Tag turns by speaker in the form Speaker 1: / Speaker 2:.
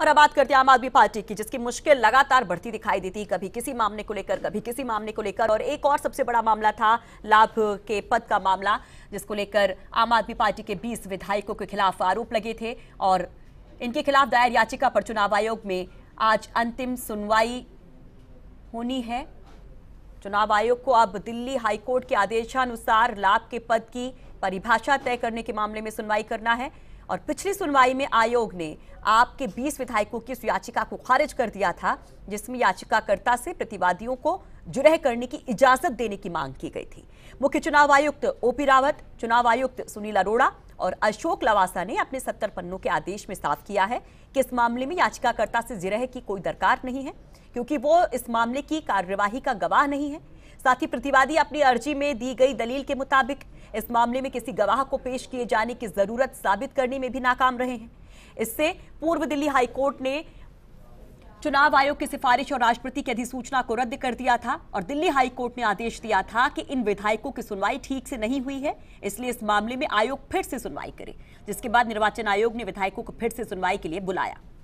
Speaker 1: और अब बात करते हैं आम आदमी पार्टी की जिसकी मुश्किल लगातार बढ़ती दिखाई देती कभी किसी मामले को लेकर कभी किसी मामले को लेकर और एक और सबसे बड़ा मामला था लाभ के पद का मामला जिसको लेकर आम आदमी पार्टी के 20 विधायकों के खिलाफ आरोप लगे थे और इनके खिलाफ दायर याचिका पर चुनाव आयोग में आज अंतिम सुनवाई होनी है चुनाव आयोग को अब दिल्ली हाईकोर्ट के आदेशानुसार लाभ के पद की परिभाषा तय करने के मामले में सुनवाई करना है और पिछली सुनवाई में आयोग ने आपके 20 विधायकों की याचिका को खारिज कर दिया था जिसमें याचिकाकर्ता से प्रतिवादियों को जुरह करने की इजाजत देने की मांग की गई थी मुख्य चुनाव आयुक्त ओपी रावत चुनाव आयुक्त सुनील अरोड़ा और अशोक लवासा ने अपने सत्तर पन्नों के आदेश में साफ किया है कि इस मामले में याचिकाकर्ता से जिरह की कोई दरकार नहीं है क्योंकि वो इस मामले की कार्यवाही का गवाह नहीं है साथ ही प्रतिवादी अपनी अर्जी में दी गई दलील के मुताबिक इस मामले में किसी गवाह को पेश किए जाने की जरूरत साबित करने में भी नाकाम रहे हैं इससे पूर्व दिल्ली हाईकोर्ट ने चुनाव आयोग की सिफारिश और राष्ट्रपति की अधिसूचना को रद्द कर दिया था और दिल्ली हाईकोर्ट ने आदेश दिया था कि इन विधायकों की सुनवाई ठीक से नहीं हुई है इसलिए इस मामले में आयोग फिर से सुनवाई करे जिसके बाद निर्वाचन आयोग ने विधायकों को फिर से सुनवाई के लिए बुलाया